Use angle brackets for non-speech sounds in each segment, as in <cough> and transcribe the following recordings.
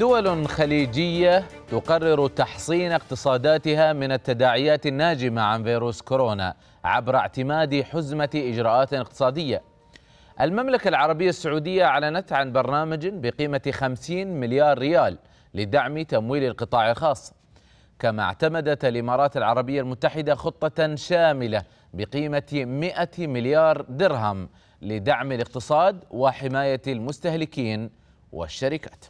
دول خليجية تقرر تحصين اقتصاداتها من التداعيات الناجمة عن فيروس كورونا عبر اعتماد حزمة إجراءات اقتصادية المملكة العربية السعودية أعلنت عن برنامج بقيمة 50 مليار ريال لدعم تمويل القطاع الخاص كما اعتمدت الإمارات العربية المتحدة خطة شاملة بقيمة 100 مليار درهم لدعم الاقتصاد وحماية المستهلكين والشركات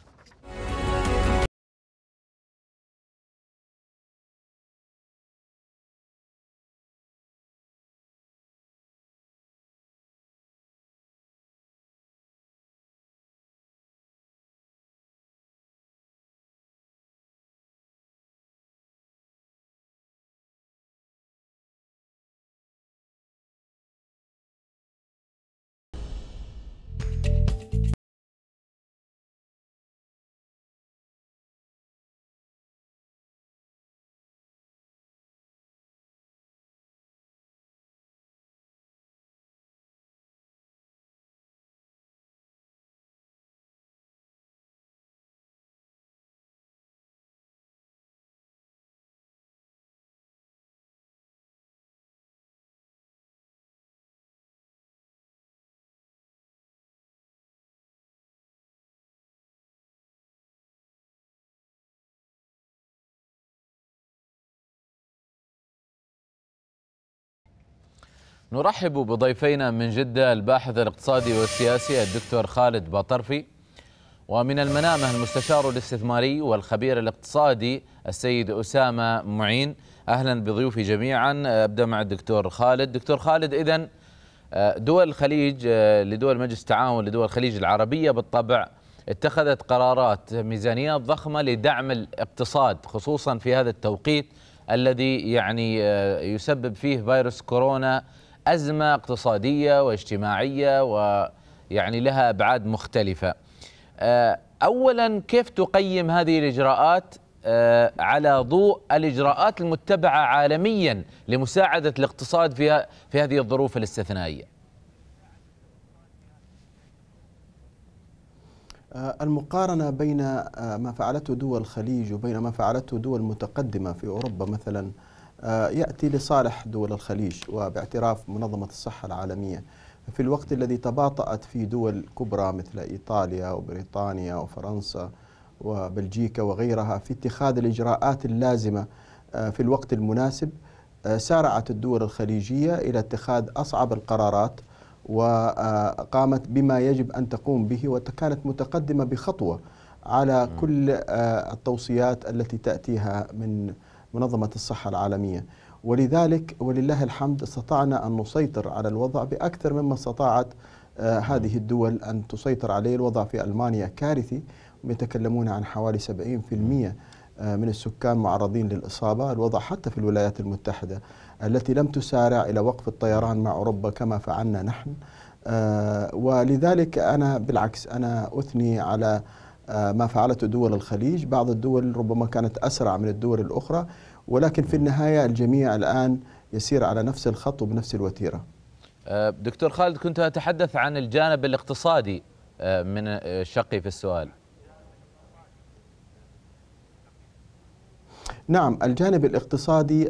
نرحب بضيفينا من جدة الباحث الاقتصادي والسياسي الدكتور خالد بطرفي ومن المنامة المستشار الاستثماري والخبير الاقتصادي السيد أسامة معين أهلا بضيوفي جميعا أبدأ مع الدكتور خالد دكتور خالد إذا آه، دول الخليج آه، لدول مجلس التعاون لدول الخليج العربية بالطبع اتخذت قرارات ميزانيات ضخمة لدعم الاقتصاد خصوصا في هذا التوقيت الذي يعني آه، يسبب فيه فيروس كورونا أزمة اقتصادية واجتماعية ويعني لها أبعاد مختلفة آه، أولا كيف تقيم هذه الإجراءات آه، على ضوء الإجراءات المتبعة عالميا لمساعدة الاقتصاد في, في هذه الظروف الاستثنائية آه، المقارنة بين ما فعلته دول الخليج وبين ما فعلته دول متقدمة في أوروبا مثلا آه، يأتي لصالح دول الخليج وباعتراف منظمة الصحة العالمية في الوقت الذي تباطأت في دول كبرى مثل إيطاليا وبريطانيا وفرنسا وبلجيكا وغيرها في اتخاذ الإجراءات اللازمة آه، في الوقت المناسب آه، سارعت الدول الخليجية إلى اتخاذ أصعب القرارات وقامت بما يجب أن تقوم به وكانت متقدمة بخطوة على كل التوصيات التي تأتيها من منظمة الصحة العالمية ولذلك ولله الحمد استطعنا أن نسيطر على الوضع بأكثر مما استطاعت آه، هذه الدول أن تسيطر عليه الوضع في ألمانيا كارثي يتكلمون عن حوالي 70% آه، من السكان معرضين للإصابة الوضع حتى في الولايات المتحدة التي لم تسارع إلى وقف الطيران مع أوروبا كما فعلنا نحن آه، ولذلك أنا بالعكس أنا أثني على آه، ما فعلته دول الخليج بعض الدول ربما كانت أسرع من الدول الأخرى ولكن في النهاية الجميع الآن يسير على نفس الخط وبنفس الوتيرة آه، دكتور خالد كنت أتحدث عن الجانب الاقتصادي آه، من شقي في السؤال نعم الجانب الاقتصادي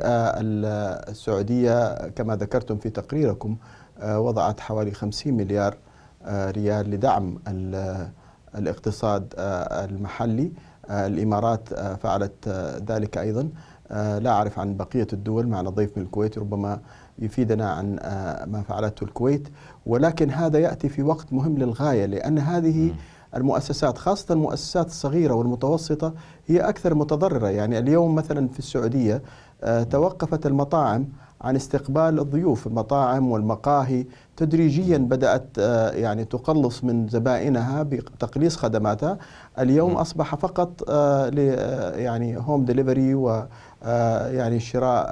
السعودية كما ذكرتم في تقريركم وضعت حوالي 50 مليار ريال لدعم الاقتصاد آه، المحلي آه، الإمارات آه، فعلت ذلك أيضا لا أعرف عن بقية الدول مع الضيف من الكويت ربما يفيدنا عن ما فعلته الكويت ولكن هذا يأتي في وقت مهم للغاية لأن هذه المؤسسات خاصة المؤسسات الصغيرة والمتوسطة هي أكثر متضررة يعني اليوم مثلا في السعودية توقفت المطاعم عن استقبال الضيوف المطاعم والمقاهي تدريجيا بدأت آه، يعني تقلص من زبائنها بتقليص خدماتها اليوم أصبح فقط آه، آه، يعني هوم ديليفري و يعني شراء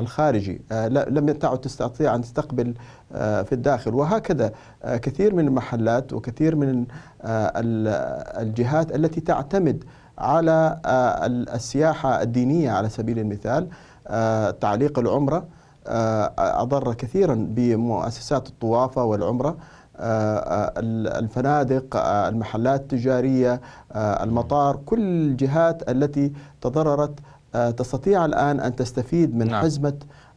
الخارجي لم تعد تستطيع أن تستقبل في الداخل وهكذا كثير من المحلات وكثير من الجهات التي تعتمد على السياحة الدينية على سبيل المثال تعليق العمرة آه، أضر كثيرا بمؤسسات الطوافة والعمرة آه، آه، الفنادق المحلات التجارية المطار كل الجهات التي تضررت تستطيع الآن أن تستفيد من نعم. حزمة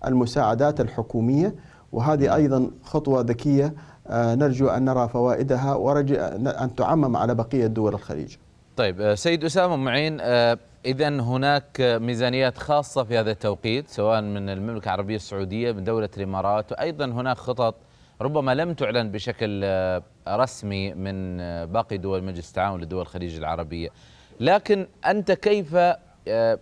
المساعدات الحكومية وهذه نعم. أيضا خطوة ذكية نرجو أن نرى فوائدها ورجو أن تعمم على بقية دول الخليج طيب سيد أسامة معين إذا هناك ميزانيات خاصة في هذا التوقيت سواء من المملكة العربية السعودية من دولة الإمارات وأيضا هناك خطط ربما لم تعلن بشكل آه، رسمي من آه، باقي دول مجلس التعاون لدول الخليج العربية لكن أنت كيف آه،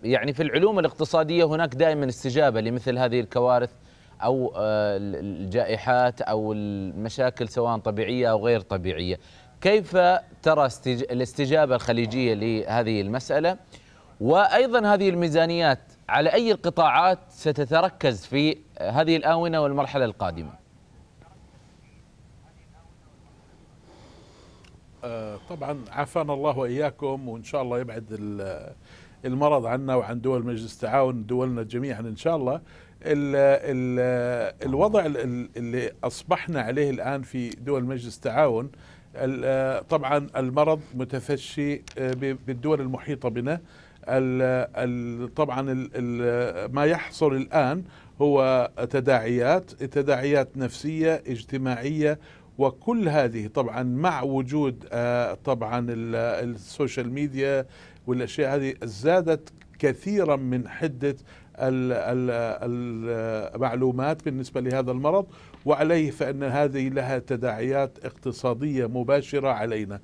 يعني في العلوم الاقتصادية هناك دائما استجابة لمثل هذه الكوارث أو الجائحات أو المشاكل سواء طبيعية أو غير طبيعية كيف ترى الاستجابة الخليجية لهذه المسألة؟ وايضا هذه الميزانيات على اي القطاعات ستتركز في هذه الاونه والمرحله القادمه؟ آه، طبعا عافانا الله واياكم وان شاء الله يبعد المرض عنا وعن دول مجلس التعاون دولنا جميعا ان شاء الله الـ الـ الوضع اللي اصبحنا عليه الان في دول مجلس التعاون آه، طبعا المرض متفشي آه، بالدول المحيطه بنا ال طبعا ما يحصل الآن هو تداعيات تداعيات نفسية اجتماعية وكل هذه طبعا مع وجود آه، طبعا السوشيال ميديا والاشياء هذه زادت كثيرا من حده المعلومات بالنسبه لهذا المرض وعليه فان هذه لها تداعيات اقتصاديه مباشره علينا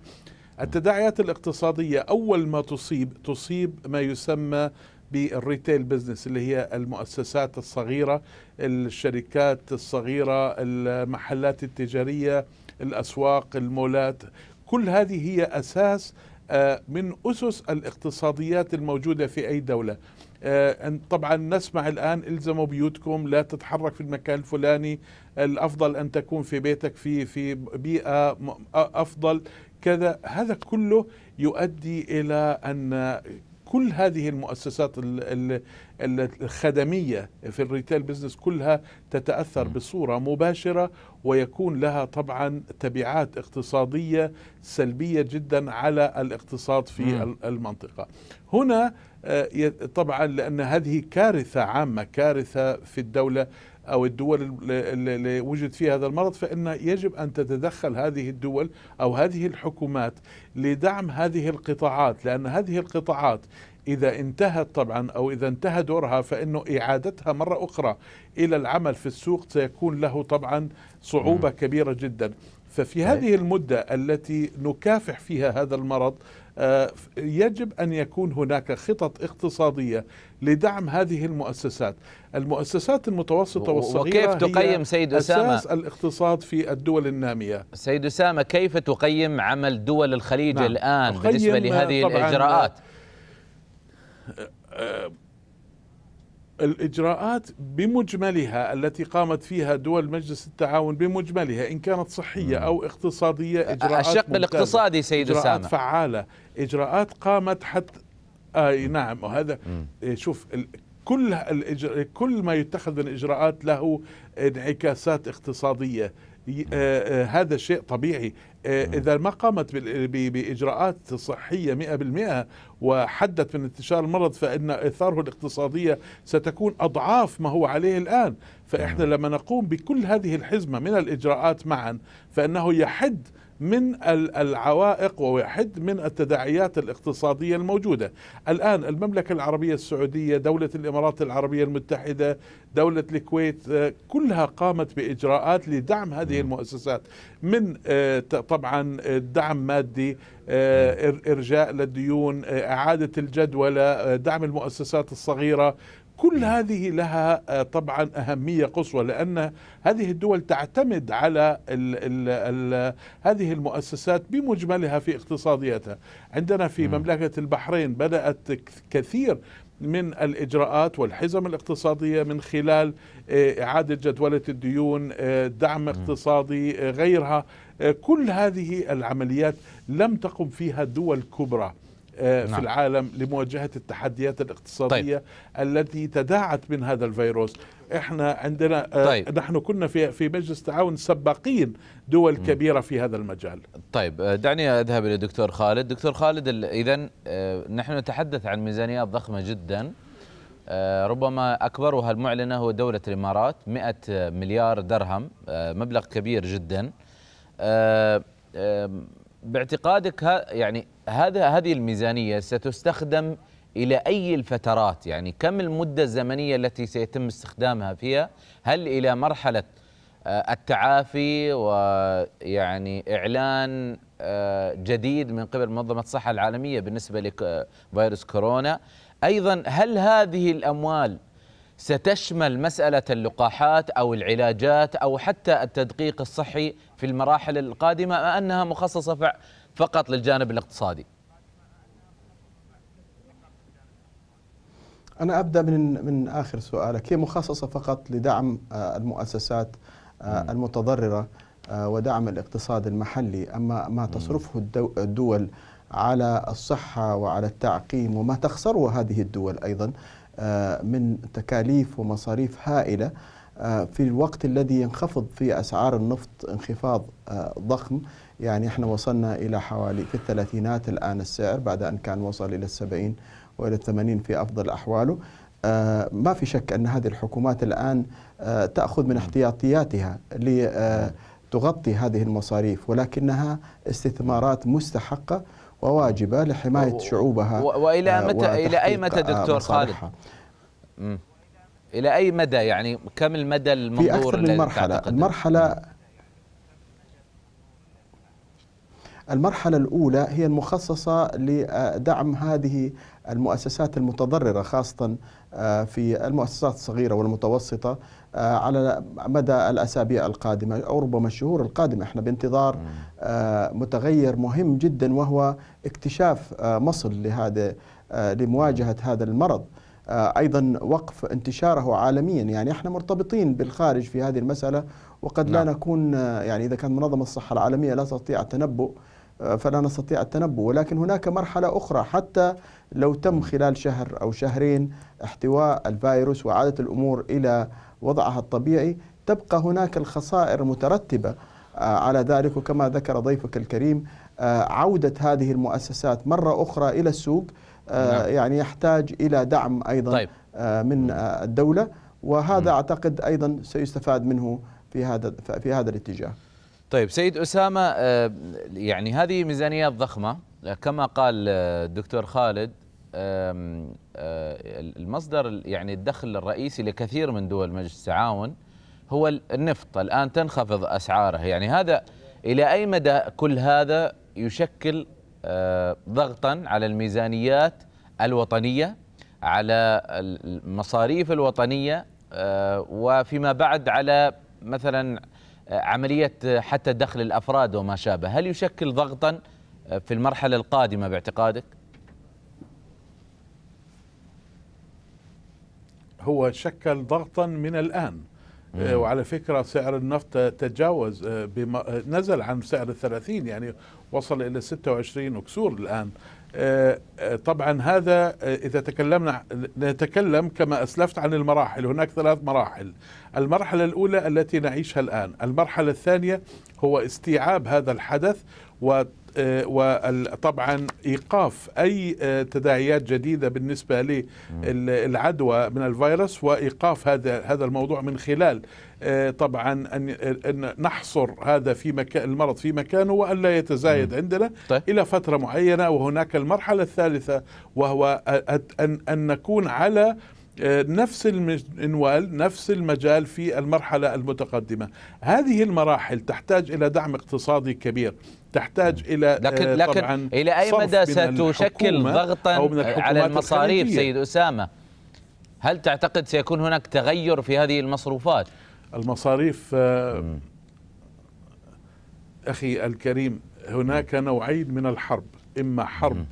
التداعيات الاقتصادية أول ما تصيب تصيب ما يسمى بالريتيل بزنس اللي هي المؤسسات الصغيرة الشركات الصغيرة المحلات التجارية الأسواق المولات كل هذه هي أساس آه، من أسس الاقتصاديات الموجودة في أي دولة آه، طبعا نسمع الآن الزموا بيوتكم لا تتحرك في المكان الفلاني الأفضل أن تكون في بيتك في في بيئة أفضل كذا هذا كله يؤدي إلى أن كل هذه المؤسسات الخدمية في الريتيل بزنس كلها تتأثر بصورة مباشرة ويكون لها طبعا تبعات اقتصادية سلبية جدا على الاقتصاد في المنطقة هنا آه، طبعا لأن هذه كارثة عامة كارثة في الدولة أو الدول اللي وجد فيها هذا المرض فإن يجب أن تتدخل هذه الدول أو هذه الحكومات لدعم هذه القطاعات لأن هذه القطاعات إذا انتهت طبعا أو إذا انتهى دورها فإنه إعادتها مرة أخرى إلى العمل في السوق سيكون له طبعا صعوبة كبيرة جدا ففي هذه المدة التي نكافح فيها هذا المرض آه، يجب ان يكون هناك خطط اقتصاديه لدعم هذه المؤسسات المؤسسات المتوسطه والصغيره وكيف تقيم سيد اسامه اساس الاقتصاد في الدول الناميه سيد اسامه كيف تقيم عمل دول الخليج نعم. الان بالنسبه لهذه الاجراءات آه، آه، الإجراءات بمجملها التي قامت فيها دول مجلس التعاون بمجملها إن كانت صحية أو اقتصادية إجراءات الشق الاقتصادي سيد إجراءات سامة. فعالة إجراءات قامت حتى آه نعم وهذا إيه، شوف كل كل ما يتخذ من اجراءات له انعكاسات اقتصاديه آه،, آه هذا شيء طبيعي آه، إذا ما قامت بإجراءات صحية 100% وحدت من انتشار المرض فإن إثاره الاقتصادية ستكون أضعاف ما هو عليه الآن فإحنا نعم. لما نقوم بكل هذه الحزمة من الإجراءات معا فإنه يحد من العوائق ويحد من التداعيات الاقتصادية الموجودة الآن المملكة العربية السعودية دولة الإمارات العربية المتحدة دولة الكويت آه، كلها قامت بإجراءات لدعم هذه المؤسسات من آه، طبعا آه، دعم مادي إرجاء للديون إعادة الجدولة دعم المؤسسات الصغيرة كل هذه لها آه، طبعا أهمية قصوى لأن هذه الدول تعتمد على الـ الـ الـ هذه المؤسسات بمجملها في اقتصادياتها عندنا في مملكة البحرين بدأت كثير من الإجراءات والحزم الاقتصادية من خلال آه، إعادة جدولة الديون آه، دعم اقتصادي غيرها كل هذه العمليات لم تقم فيها دول كبرى آه، في نعم. العالم لمواجهة التحديات الاقتصادية طيب. التي تداعت من هذا الفيروس احنا عندنا آه، طيب. نحن كنا في في مجلس التعاون سباقين دول م. كبيرة في هذا المجال طيب آه، دعني أذهب إلى دكتور خالد دكتور خالد إذا نحن نتحدث عن ميزانيات ضخمة جدا ربما أكبرها المعلنة هو دولة الإمارات 100 مليار درهم مبلغ كبير جدا باعتقادك ها يعني هذا هذه الميزانيه ستستخدم الى اي الفترات يعني كم المده الزمنيه التي سيتم استخدامها فيها هل الى مرحله آه، التعافي ويعني اعلان آه، جديد من قبل منظمه الصحه العالميه بالنسبه لفيروس آه، كورونا ايضا هل هذه الاموال ستشمل مساله اللقاحات او العلاجات او حتى التدقيق الصحي في المراحل القادمة أم أنها مخصصة فقط للجانب الاقتصادي أنا أبدأ من من آخر سؤالك هي مخصصة فقط لدعم آه، المؤسسات آه، المتضررة آه، ودعم الاقتصاد المحلي أما ما تصرفه الدول على الصحة وعلى التعقيم وما تخسره هذه الدول أيضا من تكاليف ومصاريف هائلة آه، في الوقت الذي ينخفض في أسعار النفط انخفاض آه، ضخم يعني احنا وصلنا إلى حوالي في الثلاثينات الآن السعر بعد أن كان وصل إلى السبعين وإلى الثمانين في أفضل أحواله آه، ما في شك أن هذه الحكومات الآن تأخذ من نعم. احتياطياتها لتغطي هذه المصاريف ولكنها استثمارات مستحقة وواجبة لحماية شعوبها وإلى متى إلى أي متى دكتور خالد؟ إلى أي مدى يعني كم المدى المنظور في أكثر من مرحلة المرحلة المرحلة الأولى هي المخصصة لدعم هذه المؤسسات المتضررة خاصة آه، في المؤسسات الصغيرة والمتوسطة آه، على مدى الأسابيع القادمة أو ربما الشهور القادمة احنا بانتظار آه، متغير مهم جدا وهو اكتشاف مصل لهذا لمواجهة هذا المرض آه، ايضا وقف انتشاره عالميا يعني احنا مرتبطين بالخارج في هذه المساله وقد نعم. لا نكون آه، يعني اذا كانت منظمه الصحه العالميه لا تستطيع التنبؤ آه، فلا نستطيع التنبؤ ولكن هناك مرحله اخرى حتى لو تم نعم. خلال شهر او شهرين احتواء الفيروس وعاده الامور الى وضعها الطبيعي تبقى هناك الخسائر المترتبه على ذلك وكما ذكر ضيفك الكريم عوده هذه المؤسسات مره اخرى الى السوق آه، نعم. يعني يحتاج إلى دعم أيضا طيب. آه، من آه، الدولة وهذا أعتقد أيضا سيستفاد منه في هذا في هذا الاتجاه. طيب سيد أسامة يعني هذه ميزانيات ضخمة كما قال الدكتور خالد المصدر يعني الدخل الرئيسي لكثير من دول مجلس التعاون هو النفط الآن تنخفض أسعاره يعني هذا إلى أي مدى كل هذا يشكل آه، ضغطا على الميزانيات الوطنية على المصاريف الوطنية آه، وفيما بعد على مثلا عملية حتى دخل الأفراد وما شابه هل يشكل ضغطا في المرحلة القادمة باعتقادك؟ هو شكل ضغطا من الآن آه، وعلى فكرة سعر النفط تجاوز نزل عن سعر الثلاثين يعني وصل إلى 26 وكسور الآن آه، آه، طبعا هذا آه، إذا تكلمنا نتكلم كما أسلفت عن المراحل هناك ثلاث مراحل المرحلة الأولى التي نعيشها الآن المرحلة الثانية هو استيعاب هذا الحدث و وطبعا ايقاف اي تداعيات جديده بالنسبه للعدوى من الفيروس وايقاف هذا هذا الموضوع من خلال آه، طبعا ان نحصر هذا في مكان المرض في مكانه وان لا يتزايد عندنا طيب. الى فتره معينه وهناك المرحله الثالثه وهو ان ان نكون على آه، نفس المنوال نفس المجال في المرحلة المتقدمة هذه المراحل تحتاج إلى دعم اقتصادي كبير تحتاج إلى آه، لكن, لكن إلى أي مدى ستشكل ضغطا على المصاريف الخارجية. سيد أسامة هل تعتقد سيكون هناك تغير في هذه المصروفات؟ المصاريف آه، أخي الكريم هناك نوعين من الحرب إما حرب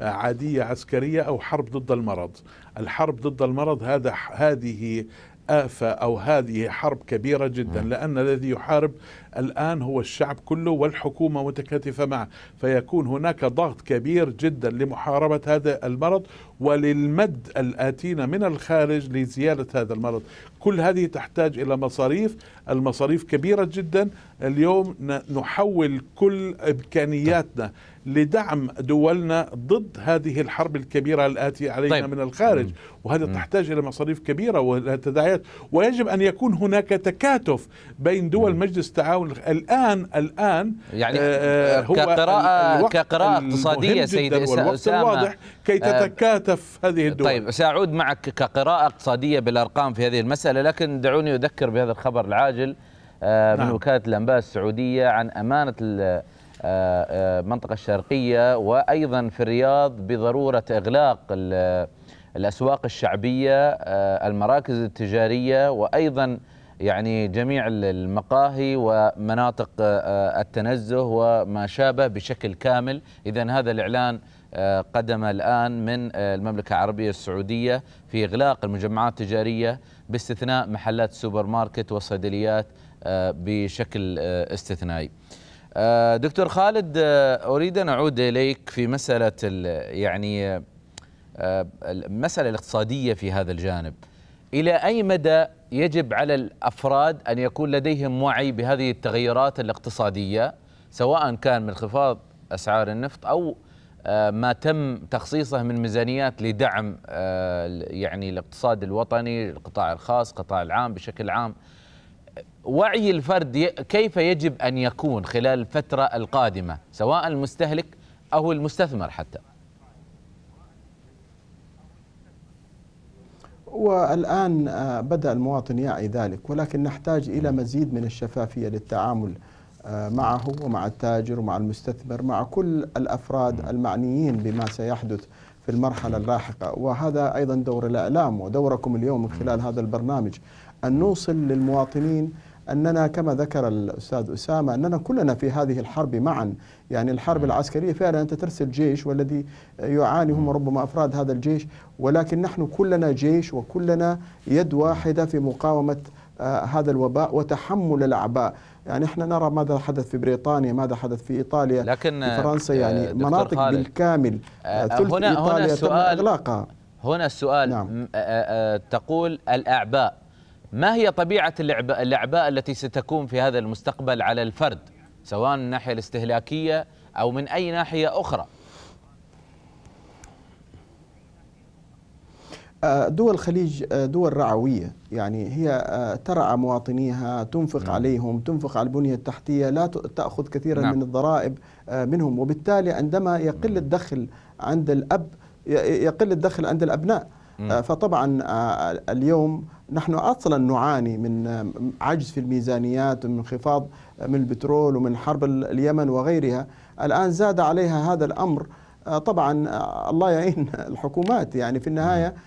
عادية عسكرية أو حرب ضد المرض الحرب ضد المرض هذا هذه آفة أو هذه حرب كبيرة جدا نعم. لأن الذي يحارب الآن هو الشعب كله والحكومة متكاتفة معه فيكون هناك ضغط كبير جدا لمحاربة هذا المرض وللمد الآتينا من الخارج لزيادة هذا المرض كل هذه تحتاج إلى مصاريف المصاريف كبيرة جدا اليوم نحول كل إمكانياتنا لدعم دولنا ضد هذه الحرب الكبيرة الآتية علينا طيب. من الخارج وهذا تحتاج إلى مصاريف كبيرة وتداعيات ويجب أن يكون هناك تكاتف بين دول مجلس التعاون الآن الآن يعني آه هو كقراءة كقراءة اقتصادية سيد أسامة الواضح كي آه، تتكاتف آه هذه الدول طيب سأعود معك كقراءة اقتصادية بالأرقام في هذه المسألة لكن دعوني أذكر بهذا الخبر العاجل آه، من نعم. وكالة الأنباء السعودية عن أمانة المنطقة آه، آه، الشرقية وأيضا في الرياض بضرورة إغلاق الأسواق الشعبية آه، المراكز التجارية وأيضا يعني جميع المقاهي ومناطق التنزه وما شابه بشكل كامل إذا هذا الإعلان قدم الآن من المملكة العربية السعودية في إغلاق المجمعات التجارية باستثناء محلات السوبر ماركت والصيدليات بشكل استثنائي آه، دكتور خالد آه، اريد ان اعود اليك في مساله يعني آه، المساله الاقتصاديه في هذا الجانب الى اي مدى يجب على الافراد ان يكون لديهم وعي بهذه التغيرات الاقتصاديه سواء كان من انخفاض اسعار النفط او ما تم تخصيصه من ميزانيات لدعم يعني الاقتصاد الوطني القطاع الخاص القطاع العام بشكل عام وعي الفرد كيف يجب أن يكون خلال الفترة القادمة سواء المستهلك أو المستثمر حتى والآن آه، بدأ المواطن يعي ذلك ولكن نحتاج إلى مزيد من الشفافية للتعامل آه، معه ومع التاجر ومع المستثمر مع كل الأفراد المعنيين بما سيحدث في المرحلة اللاحقة وهذا أيضا دور الإعلام ودوركم اليوم من خلال هذا البرنامج أن نوصل للمواطنين أننا كما ذكر الأستاذ أسامة أننا كلنا في هذه الحرب معا يعني الحرب العسكرية فعلا أنت ترسل جيش والذي يعاني هم ربما أفراد هذا الجيش ولكن نحن كلنا جيش وكلنا يد واحدة في مقاومة آه، هذا الوباء وتحمل الأعباء يعني احنا نرى ماذا حدث في بريطانيا ماذا حدث في ايطاليا لكن في فرنسا آه، يعني مناطق خالد بالكامل آه، ثلث هنا ايطاليا هنا السؤال تم هنا السؤال نعم. تقول الاعباء ما هي طبيعة الأعباء التي ستكون في هذا المستقبل على الفرد سواء من الناحية الاستهلاكية أو من أي ناحية أخرى آه، دول الخليج آه، دول رعوية يعني هي آه، ترعى مواطنيها تنفق نعم. عليهم تنفق على البنية التحتية لا تأخذ كثيرا نعم. من الضرائب منهم وبالتالي عندما يقل نعم. الدخل عند الأب يقل الدخل عند الأبناء نعم. فطبعا اليوم نحن اصلا نعاني من عجز في الميزانيات ومن انخفاض آه، من البترول ومن حرب اليمن وغيرها الان زاد عليها هذا الامر آه، طبعا آه، الله يعين <laughs> الحكومات يعني في النهايه نعم.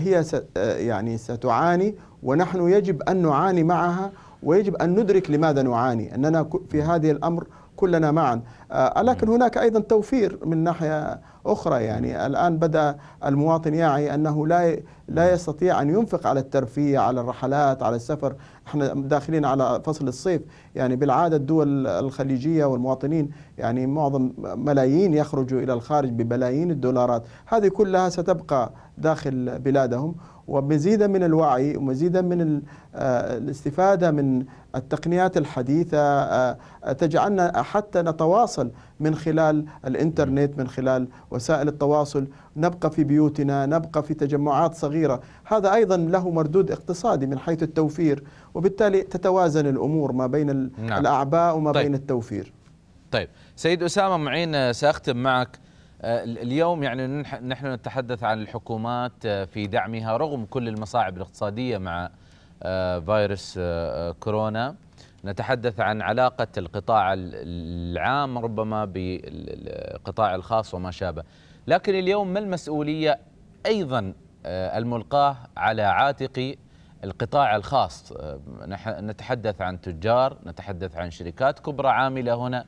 هي يعني ستعاني ونحن يجب ان نعاني معها ويجب ان ندرك لماذا نعاني اننا في هذه الامر كلنا معا آه، لكن نعم. هناك أيضا توفير من ناحية أخرى يعني الآن بدأ المواطن يعي أنه لا لا نعم. يستطيع أن ينفق على الترفيه على الرحلات على السفر احنا داخلين على فصل الصيف يعني بالعادة الدول الخليجية والمواطنين يعني معظم ملايين يخرجوا إلى الخارج ببلايين الدولارات هذه كلها ستبقى داخل بلادهم ومزيدا من الوعي ومزيدا من آه، الاستفادة من التقنيات الحديثة آه، تجعلنا حتى نتواصل الوصل من خلال الانترنت من خلال وسائل التواصل نبقى في بيوتنا نبقى في تجمعات صغيرة هذا أيضا له مردود اقتصادي من حيث التوفير وبالتالي تتوازن الأمور ما بين نعم. الأعباء وما طيب. بين التوفير طيب سيد أسامة معين آه، سأختم معك آه، اليوم يعني نحن نتحدث عن الحكومات آه، في دعمها رغم كل المصاعب الاقتصادية مع فيروس كورونا نتحدث عن علاقة القطاع العام ربما بالقطاع الخاص وما شابه لكن اليوم ما المسؤولية أيضا آه، الملقاة على عاتق القطاع الخاص آه، نتحدث عن تجار نتحدث عن شركات كبرى عاملة هنا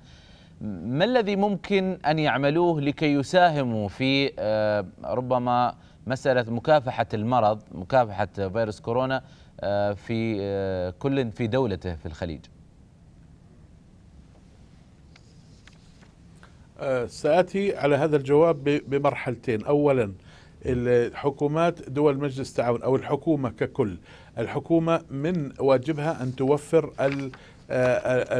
ما الذي ممكن أن يعملوه لكي يساهموا في آه، ربما مسألة مكافحة المرض مكافحة فيروس كورونا آه، في آه، كل في دولته في الخليج آه، سآتي على هذا الجواب بمرحلتين أولا الحكومات دول مجلس التعاون أو الحكومة ككل الحكومة من واجبها أن توفر آه،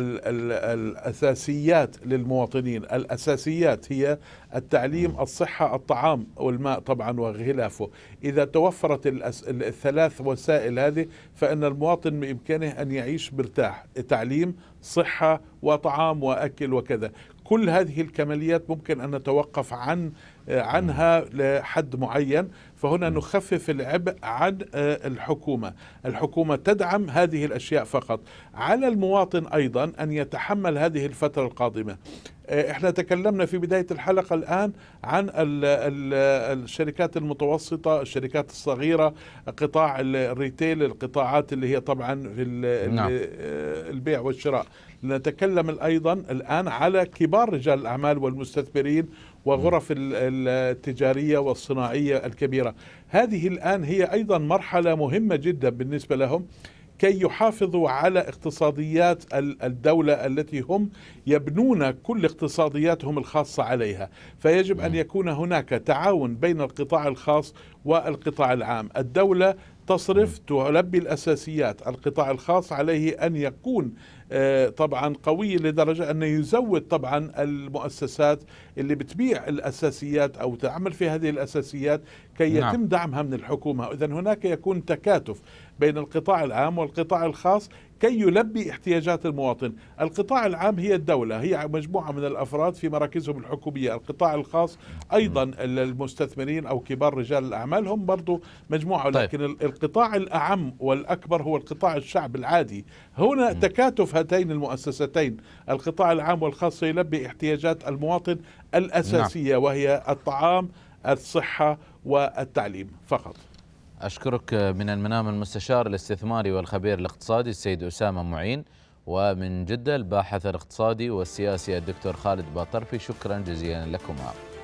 الأساسيات للمواطنين الأساسيات هي التعليم الصحة الطعام والماء طبعا وغلافه إذا توفرت الثلاث وسائل هذه فإن المواطن بإمكانه أن يعيش مرتاح تعليم صحة وطعام وأكل وكذا كل هذه الكماليات ممكن أن نتوقف عن آه، عنها لحد معين فهنا نخفف العبء عن آه، الحكومة الحكومة تدعم هذه الأشياء فقط على المواطن أيضا أن يتحمل هذه الفترة القادمة آه، احنا تكلمنا في بداية الحلقة الآن عن الشركات المتوسطة الشركات الصغيرة قطاع الريتيل القطاعات اللي هي طبعا في نعم. آه، البيع والشراء نتكلم أيضا الآن على كبار رجال الأعمال والمستثمرين وغرف التجارية والصناعية الكبيرة هذه الآن هي أيضا مرحلة مهمة جدا بالنسبة لهم كي يحافظوا على اقتصاديات الدولة التي هم يبنون كل اقتصادياتهم الخاصة عليها فيجب أن نعم. يكون هناك تعاون بين القطاع الخاص والقطاع العام الدولة تصرف نعم. تلبي الأساسيات القطاع الخاص عليه أن يكون آه، طبعا قوي لدرجة أنه يزود طبعا المؤسسات اللي بتبيع الأساسيات أو تعمل في هذه الأساسيات كي نعم. يتم نعم. دعمها من الحكومة إذا هناك يكون تكاتف بين القطاع العام والقطاع الخاص كي يلبي احتياجات المواطن القطاع العام هي الدولة هي مجموعة من الأفراد في مراكزهم الحكومية القطاع الخاص أيضا المستثمرين أو كبار رجال الأعمال هم برضو مجموعة طيب. لكن القطاع الأعم والأكبر هو القطاع الشعب العادي هنا تكاتف هاتين المؤسستين القطاع العام والخاص يلبي احتياجات المواطن الأساسية نعم. وهي الطعام الصحة والتعليم فقط أشكرك من المنام المستشار الاستثماري والخبير الاقتصادي السيد أسامة معين ومن جدة الباحث الاقتصادي والسياسي الدكتور خالد باطرفي شكرا جزيلا لكما